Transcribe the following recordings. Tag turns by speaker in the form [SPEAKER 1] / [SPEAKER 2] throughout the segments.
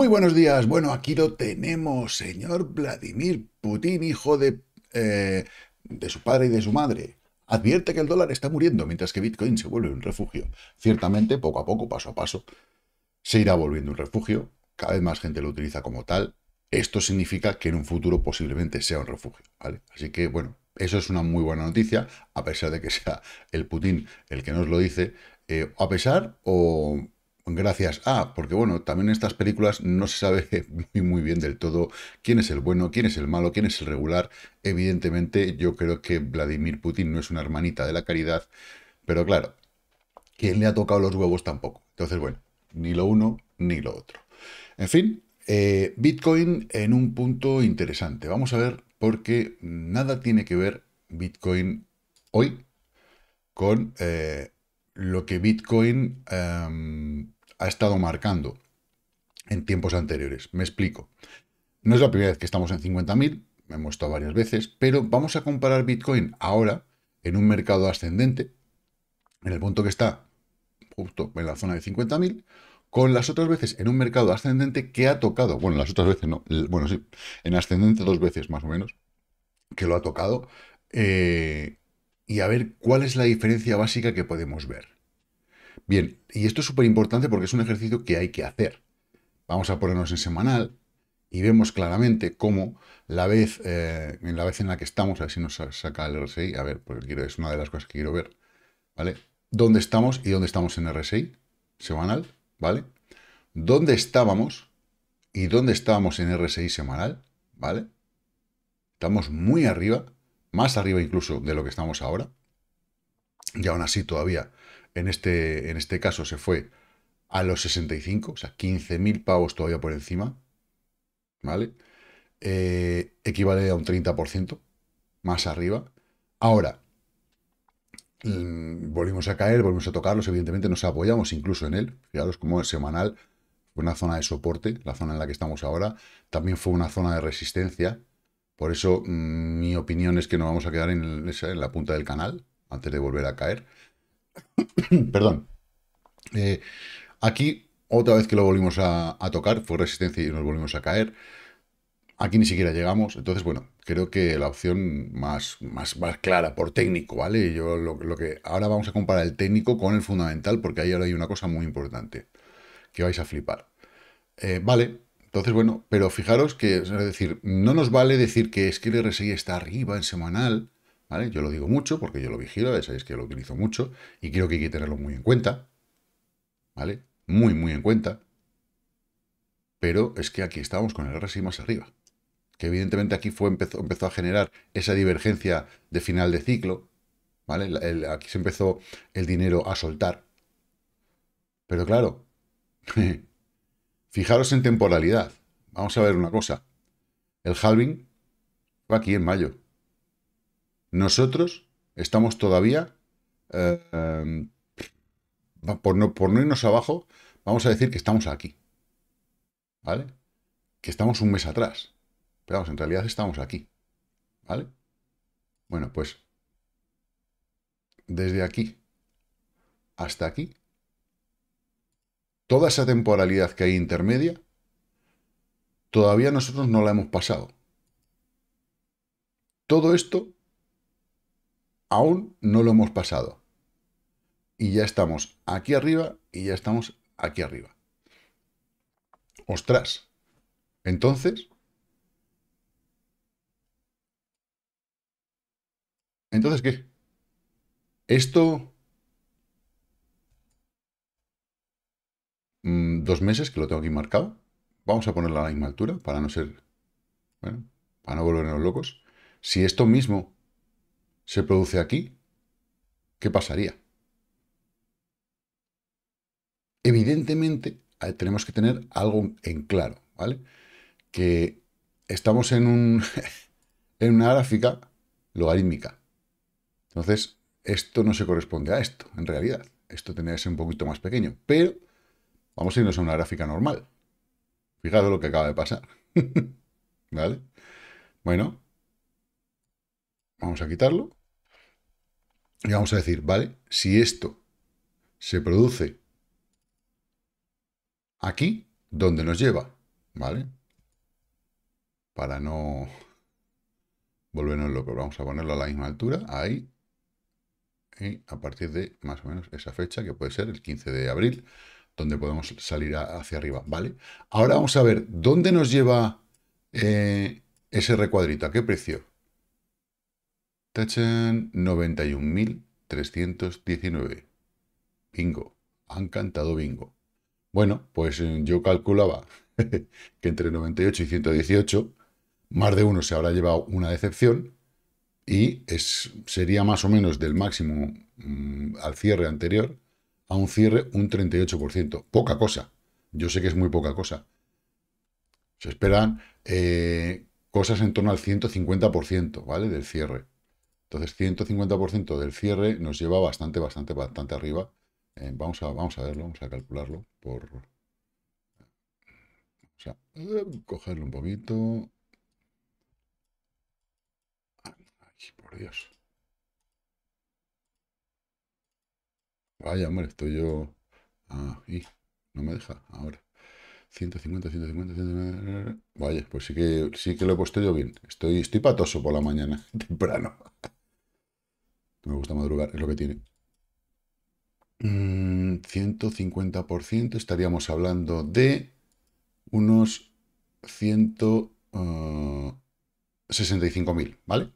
[SPEAKER 1] Muy buenos días. Bueno, aquí lo tenemos, señor Vladimir Putin, hijo eh, de, su padre y de su madre. Advierte que el dólar está muriendo mientras que Bitcoin se vuelve un refugio. Ciertamente, poco a poco, paso a paso, se irá volviendo un refugio. Cada vez más gente lo utiliza como tal. Esto significa que en un futuro posiblemente sea un refugio. Así que, bueno, eso es una muy buena noticia, a pesar de que sea el Putin el que nos lo dice. Eh, a pesar o gracias a, ah, porque bueno, también en estas películas no se sabe muy, bien del todo quién es el bueno, quién es el malo, quién es el regular. Evidentemente yo creo que Vladimir Putin no es una hermanita de la caridad, pero claro, ¿quién le ha tocado los huevos tampoco. Entonces, bueno, ni lo uno ni lo otro. En fin, eh, Bitcoin en un punto interesante. Vamos a ver qué nada tiene que ver Bitcoin hoy con... Eh, lo que Bitcoin ha estado marcando en tiempos anteriores. Me explico. No es la primera vez que estamos en 50.000, hemos estado varias veces, pero vamos a comparar Bitcoin ahora en un mercado ascendente, en el punto que está justo en la zona de 50.000, con las otras veces en un mercado ascendente que ha tocado, bueno, las otras veces no, bueno, sí, en ascendente dos veces más o menos, que lo ha tocado, eh, y a ver cuál es la diferencia básica que podemos ver. Bien, y esto es súper importante porque es un ejercicio que hay que hacer. Vamos a ponernos en semanal y vemos claramente cómo la vez, eh, en la vez en la que estamos, a ver si nos saca el RSI, a ver, porque quiero, es una de las cosas que quiero ver, ¿vale? ¿Dónde estamos y dónde estamos en RSI semanal, ¿vale? ¿Dónde estábamos y dónde estábamos en RSI semanal, ¿vale? Estamos muy arriba más arriba incluso de lo que estamos ahora. Y aún así todavía, en este, en este caso se fue a los 65, o sea, 15.000 pavos todavía por encima, ¿vale? Eh, equivale a un 30% más arriba. Ahora, mm, volvimos a caer, volvimos a tocarlos, evidentemente nos apoyamos incluso en él, fijaros como semanal fue una zona de soporte, la zona en la que estamos ahora, también fue una zona de resistencia, por eso mm, mi opinión es que nos vamos a quedar en, la punta del canal antes de volver a caer. Perdón. Eh, aquí, otra vez que lo volvimos a, tocar, fue resistencia y nos volvimos a caer. Aquí ni siquiera llegamos. Entonces, bueno, creo que la opción más, más, clara por técnico, ¿vale? Yo lo, que ahora vamos a comparar el técnico con el fundamental, porque ahí ahora hay una cosa muy importante que vais a flipar. Eh, vale, entonces, bueno, pero fijaros que, es decir, no nos vale decir que es que el RSI está arriba en semanal, ¿vale? Yo lo digo mucho porque yo lo vigilo, ya sabéis que lo utilizo mucho y creo que hay que tenerlo muy en cuenta, ¿vale? Muy, muy en cuenta. Pero es que aquí estábamos con el RSI más arriba, que evidentemente aquí fue, empezó, a generar esa divergencia de final de ciclo, ¿vale? aquí se empezó el dinero a soltar. Pero claro, Fijaros en temporalidad. Vamos a ver una cosa. El halving va aquí en mayo. Nosotros estamos todavía, eh, eh, por, no, por no irnos abajo, vamos a decir que estamos aquí. ¿Vale? Que estamos un mes atrás. Pero vamos, en realidad estamos aquí. ¿Vale? Bueno, pues desde aquí hasta aquí toda esa temporalidad que hay intermedia, todavía nosotros no la hemos pasado. Todo esto aún no lo hemos pasado. Y ya estamos aquí arriba y ya estamos aquí arriba. Ostras. Entonces... ¿Entonces qué? Esto Mm, dos meses, que lo tengo aquí marcado. Vamos a ponerla a la misma altura para no ser, bueno, para no volvernos locos. Si esto mismo se produce aquí, ¿qué pasaría? Evidentemente, eh, tenemos que tener algo en claro, ¿vale? Que estamos en, un, en una gráfica logarítmica. Entonces, esto no se corresponde a esto, en realidad. Esto tendría que ser un poquito más pequeño. Pero Vamos a irnos a una gráfica normal. Fijaros lo que acaba de pasar. ¿Vale? Bueno, vamos a quitarlo. Y vamos a decir, ¿vale? Si esto se produce aquí, ¿dónde nos lleva? ¿Vale? Para no volvernos que Vamos a ponerlo a la misma altura, ahí. Y a partir de más o menos esa fecha, que puede ser el 15 de abril donde podemos salir hacia arriba, ¿vale? Ahora vamos a ver dónde nos lleva eh, ese recuadrito, ¿a qué precio? Tachan 91.319. Bingo. Han cantado bingo. Bueno, pues eh, yo calculaba que entre 98 y 118, más de uno se habrá llevado una decepción y es, sería más o menos del máximo mm, al cierre anterior, a un cierre un 38%. Poca cosa. Yo sé que es muy poca cosa. Se esperan eh, cosas en torno al 150%, ¿vale? Del cierre. Entonces, 150% del cierre nos lleva bastante, bastante, bastante arriba. Eh, vamos, a, vamos a verlo, vamos a calcularlo por... O sea, eh, cogerlo un poquito. Ay, por Dios. Vaya, hombre, estoy yo... Ah, y no me deja ahora. 150, 150, 150... Vaya, pues sí que, sí que lo he puesto yo bien. Estoy, estoy patoso por la mañana, temprano. me gusta madrugar, es lo que tiene. 150% mm, estaríamos hablando de unos 165.000, ah, ¿vale?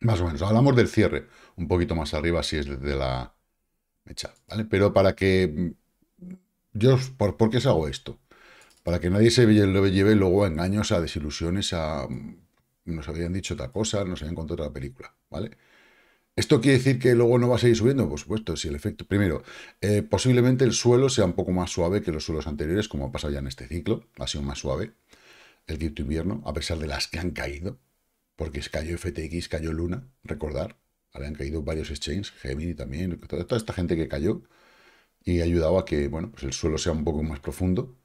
[SPEAKER 1] Más o menos. Hablamos del cierre, un poquito más arriba si es de la ¿vale? Pero para que... Mm, yo, ¿por, qué os hago esto? Para que nadie se lleve, lleve luego a engaños, a desilusiones, a... Mm, nos habían dicho otra cosa, nos habían contado otra película, ¿vale? ¿Esto quiere decir que luego no va a seguir subiendo? Por supuesto, si el efecto... Primero, eh, posiblemente el suelo sea un poco más suave que los suelos anteriores, como ha pasado ya en este ciclo, ha sido más suave el quinto invierno, a pesar de las que han caído, porque cayó FTX, cayó Luna, recordar, habían caído varios exchanges, Gemini también, toda, esta gente que cayó y ayudaba a que bueno, pues el suelo sea un poco más profundo,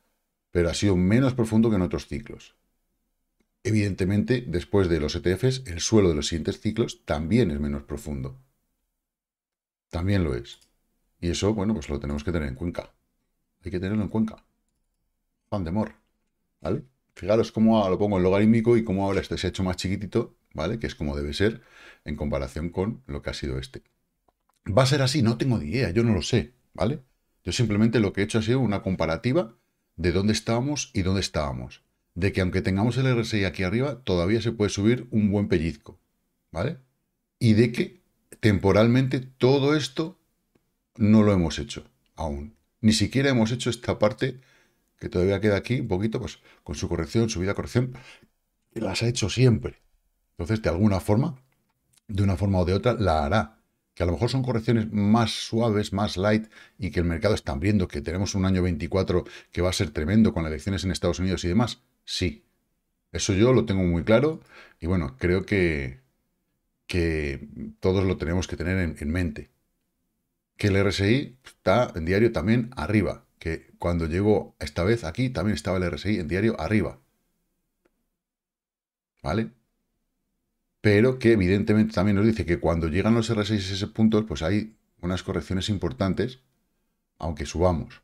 [SPEAKER 1] pero ha sido menos profundo que en otros ciclos. Evidentemente, después de los ETFs, el suelo de los siguientes ciclos también es menos profundo. También lo es. Y eso, bueno, pues lo tenemos que tener en cuenca. Hay que tenerlo en cuenca. Pan de mor. Fijaros cómo lo pongo en logarítmico y cómo ahora este se ha hecho más chiquitito ¿vale? Que es como debe ser en comparación con lo que ha sido este. ¿Va a ser así? No tengo ni idea, yo no lo sé, ¿vale? Yo simplemente lo que he hecho ha sido una comparativa de dónde estábamos y dónde estábamos. De que aunque tengamos el RSI aquí arriba, todavía se puede subir un buen pellizco, ¿vale? Y de que temporalmente todo esto no lo hemos hecho aún. Ni siquiera hemos hecho esta parte que todavía queda aquí un poquito, pues con su corrección, subida corrección, las ha hecho siempre, entonces, de alguna forma, de una forma o de otra, la hará. Que a lo mejor son correcciones más suaves, más light, y que el mercado está viendo que tenemos un año 24 que va a ser tremendo con elecciones en Estados Unidos y demás. Sí. Eso yo lo tengo muy claro y bueno, creo que, que todos lo tenemos que tener en, en mente. Que el RSI está en diario también arriba. Que cuando llegó esta vez aquí también estaba el RSI en diario arriba. ¿Vale? pero que evidentemente también nos dice que cuando llegan los R6S puntos, pues hay unas correcciones importantes, aunque subamos.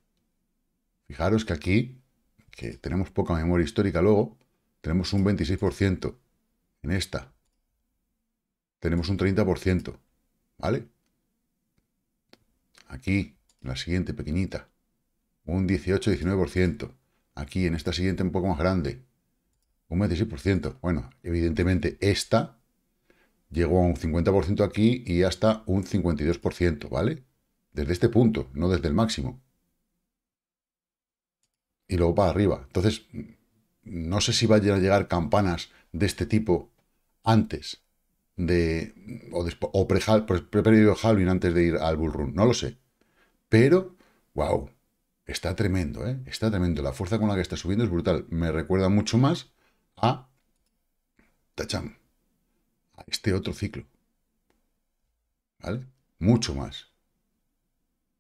[SPEAKER 1] Fijaros que aquí, que tenemos poca memoria histórica luego, tenemos un 26% en esta. Tenemos un 30%, ¿vale? Aquí, la siguiente pequeñita, un 18-19%. Aquí, en esta siguiente un poco más grande, un 26%. Bueno, evidentemente esta llegó a un 50% aquí y hasta un 52%, ¿vale? Desde este punto, no desde el máximo. Y luego para arriba. Entonces, no sé si vayan a llegar campanas de este tipo antes de... o, o pre-periodo Halloween antes de ir al Bull no lo sé. Pero, wow, está tremendo, ¿eh? Está tremendo. La fuerza con la que está subiendo es brutal. Me recuerda mucho más a... Tacham, este otro ciclo. ¿Vale? Mucho más.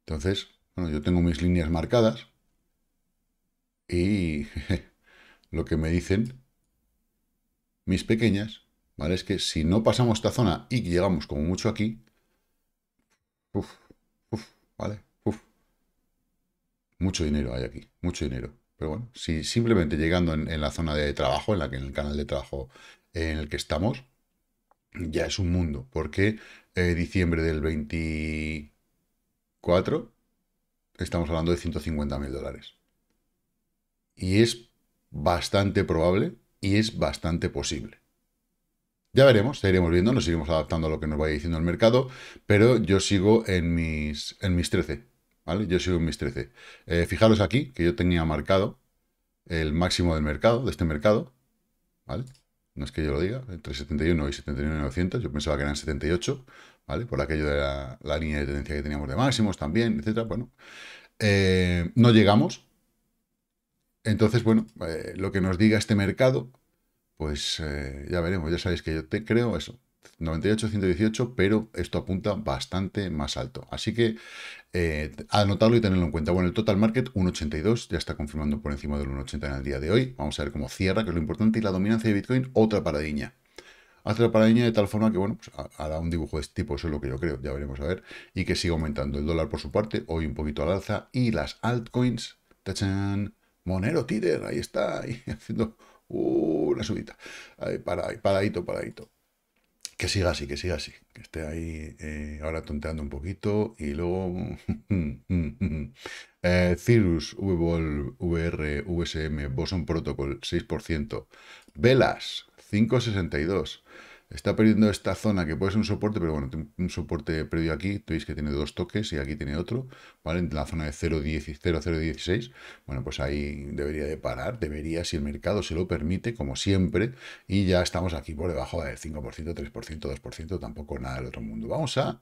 [SPEAKER 1] Entonces, bueno, yo tengo mis líneas marcadas y lo que me dicen mis pequeñas, ¿vale? Es que si no pasamos esta zona y llegamos como mucho aquí, ¿vale? Mucho dinero hay aquí, mucho dinero. Pero bueno, si simplemente llegando en, la zona de trabajo, en la que en el canal de trabajo en el que estamos, ya es un mundo. Porque eh, diciembre del 24 estamos hablando de 150 mil dólares. Y es bastante probable y es bastante posible. Ya veremos, seguiremos viendo, nos iremos adaptando a lo que nos vaya diciendo el mercado, pero yo sigo en mis, en mis 13, ¿vale? Yo sigo en mis 13. Eh, fijaros aquí que yo tenía marcado el máximo del mercado, de este mercado, ¿vale? no es que yo lo diga, entre 71 y 900 yo pensaba que eran 78, ¿vale? Por aquello de la, línea de tendencia que teníamos de máximos también, etcétera, bueno, eh, no llegamos. Entonces, bueno, eh, lo que nos diga este mercado, pues eh, ya veremos, ya sabéis que yo te creo eso, 98, 118, pero esto apunta bastante más alto. Así que eh, anotarlo y tenerlo en cuenta. Bueno, el total market 1,82, ya está confirmando por encima del 1,80 en el día de hoy. Vamos a ver cómo cierra, que es lo importante. Y la dominancia de Bitcoin, otra paradiña. la paradiña de tal forma que, bueno, pues hará un dibujo de este tipo, eso es lo que yo creo, ya veremos a ver. Y que siga aumentando el dólar por su parte, hoy un poquito al alza. Y las altcoins, tachan, Monero Tider, ahí está, haciendo una subida. Ahí, para, paradito, paradito que siga así, que siga así, que esté ahí eh, ahora tonteando un poquito y luego eh, Cirrus, VR, VSM, Boson Protocol 6%, Velas 562. Está perdiendo esta zona que puede ser un soporte, pero bueno, un soporte previo aquí, veis que tiene dos toques y aquí tiene otro, ¿vale? En la zona de 0,016, bueno, pues ahí debería de parar, debería, si el mercado se lo permite, como siempre, y ya estamos aquí por debajo del 5%, 3%, 2%, tampoco nada del otro mundo. Vamos a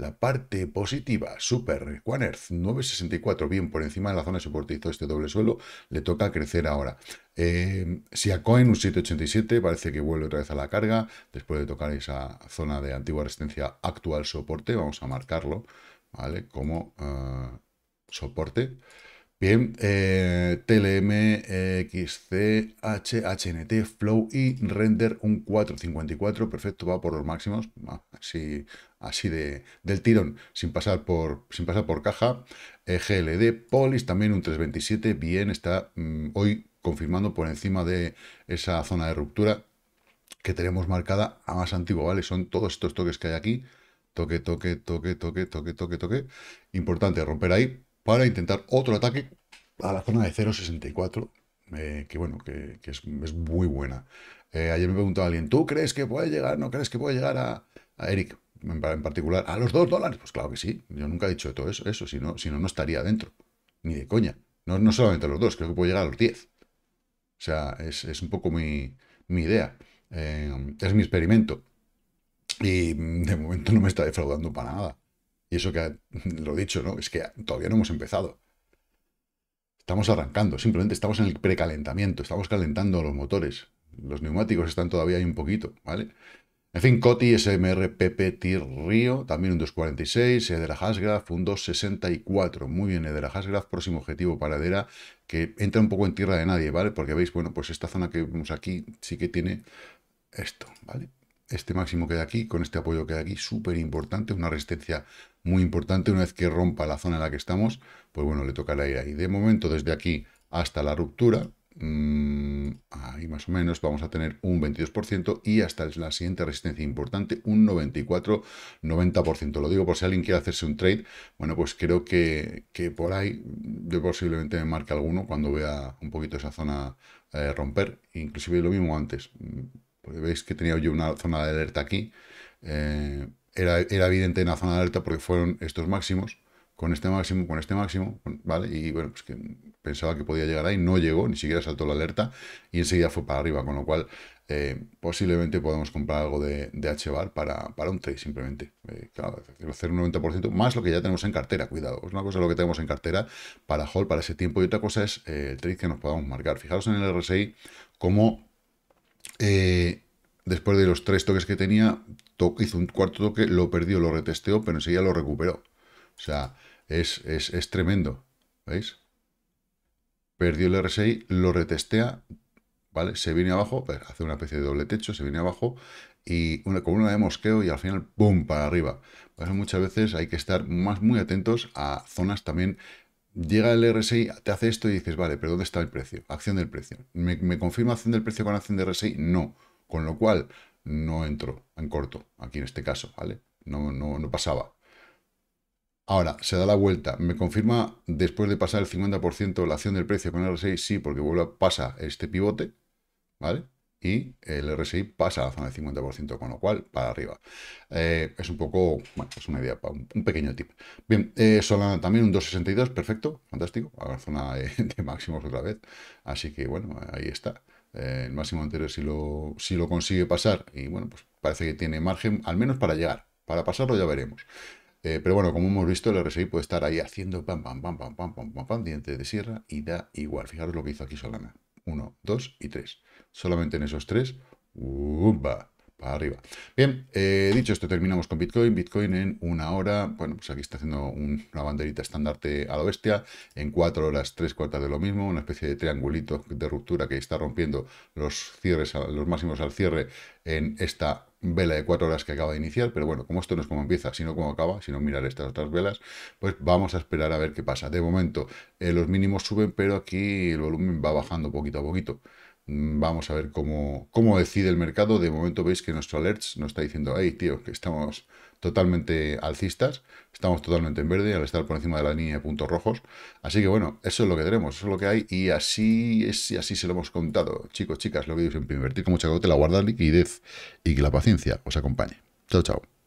[SPEAKER 1] la parte positiva, super, Earth, 964, bien por encima de la zona de soporte hizo este doble suelo, le toca crecer ahora. Eh, si a en un 787, parece que vuelve otra vez a la carga, después de tocar esa zona de antigua resistencia actual soporte, vamos a marcarlo, ¿vale? Como eh, soporte. Bien, eh, TLM, XC, HNT, Flow y Render un 454. Perfecto, va por los máximos. Así, así de, del tirón, sin pasar por, sin pasar por caja. Eh, GLD, Polis también un 327. Bien, está mm, hoy confirmando por encima de esa zona de ruptura que tenemos marcada a más antiguo, ¿vale? Son todos estos toques que hay aquí. Toque, toque, toque, toque, toque, toque, toque. Importante romper ahí para intentar otro ataque a la zona de 0.64, eh, que bueno, que, es, muy buena. Eh, ayer me preguntó alguien, ¿tú crees que puede llegar, no crees que puede llegar a, Eric en, particular a los 2 dólares? Pues claro que sí, yo nunca he dicho todo eso, eso si no, no, estaría dentro, ni de coña. No, solamente a los 2, creo que puede llegar a los 10. O sea, es, un poco mi, idea, eh, es mi experimento. Y de momento no me está defraudando para nada. Y eso que lo he dicho, ¿no? Es que todavía no hemos empezado. Estamos arrancando, simplemente estamos en el precalentamiento, estamos calentando los motores. Los neumáticos están todavía ahí un poquito, ¿vale? En fin, Coti, SMR, PP, Río, también un 246, Edera Hasgraf, un 264. Muy bien, Edera Hasgraf, próximo objetivo para que entra un poco en tierra de nadie, ¿vale? Porque veis, bueno, pues esta zona que vemos aquí sí que tiene esto, ¿vale? Este máximo que hay aquí, con este apoyo que hay aquí, súper importante, una resistencia muy importante. Una vez que rompa la zona en la que estamos, pues bueno, le tocará ir ahí. De momento, desde aquí hasta la ruptura, mm, ahí más o menos, vamos a tener un 22% y hasta la siguiente resistencia importante, un 94, 90%. Lo digo por si alguien quiere hacerse un trade, bueno, pues creo que, por ahí yo posiblemente me marque alguno cuando vea un poquito esa zona eh, romper. Inclusive lo mismo antes. Pues veis que tenía yo una zona de alerta aquí. Eh, era, evidente en la zona de alerta porque fueron estos máximos, con este máximo, con este máximo, ¿vale? Y bueno, pues que pensaba que podía llegar ahí, no llegó, ni siquiera saltó la alerta y enseguida fue para arriba, con lo cual eh, posiblemente podemos comprar algo de, de HBAR para, para un trade simplemente. Eh, claro, hacer un 90% más lo que ya tenemos en cartera, cuidado. Es una cosa lo que tenemos en cartera para hall para ese tiempo y otra cosa es eh, el trade que nos podamos marcar. Fijaros en el RSI como... Eh, después de los tres toques que tenía, hizo un cuarto toque, lo perdió, lo retesteó, pero enseguida lo recuperó. O sea, es, es, es tremendo. ¿Veis? Perdió el RSI, lo retestea, ¿vale? Se viene abajo, hace una especie de doble techo, se viene abajo y una, con una de mosqueo y al final, ¡pum!, para arriba. muchas veces hay que estar más muy atentos a zonas también llega el RSI, te hace esto y dices, vale, pero ¿dónde está el precio? Acción del precio. ¿Me, me confirma acción del precio con acción del RSI? No. Con lo cual, no entro en corto, aquí en este caso, ¿vale? No, no, no pasaba. Ahora, se da la vuelta. ¿Me confirma después de pasar el 50% la acción del precio con el RSI? Sí, porque vuelve, pasa este pivote, ¿vale? Y el RSI pasa a la zona del 50%, con lo cual, para arriba. Eh, es un poco, bueno, es una idea, un pequeño tip. Bien, eh, Solana también un 2.62, perfecto, fantástico. A la zona de máximos otra vez. Así que, bueno, ahí está. Eh, el máximo anterior si lo, si lo consigue pasar. Y bueno, pues parece que tiene margen, al menos para llegar. Para pasarlo ya veremos. Eh, pero bueno, como hemos visto, el RSI puede estar ahí haciendo pam, pam, pam, pam, pam, pam, pam, de sierra y da igual. Fijaros lo que hizo aquí Solana. 1, 2 y 3. Solamente en esos tres, para arriba. Bien, eh, dicho esto, terminamos con Bitcoin. Bitcoin en una hora, bueno, pues aquí está haciendo una banderita estandarte a la bestia. En cuatro horas, tres cuartas de lo mismo, una especie de triangulito de ruptura que está rompiendo los cierres, los máximos al cierre en esta vela de cuatro horas que acaba de iniciar, pero bueno, como esto no es como empieza, sino como acaba, sino mirar estas otras velas, pues vamos a esperar a ver qué pasa. De momento, eh, los mínimos suben, pero aquí el volumen va bajando poquito a poquito. Vamos a ver cómo, cómo decide el mercado. De momento veis que nuestro alerts nos está diciendo, hey, tío, que estamos totalmente alcistas, estamos totalmente en verde al estar por encima de la línea de puntos rojos. Así que bueno, eso es lo que tenemos, eso es lo que hay y así es y así se lo hemos contado. chicos chicas, lo que dice siempre, invertir con mucha cautela, guardar liquidez y que la paciencia os acompañe. Chao, chao.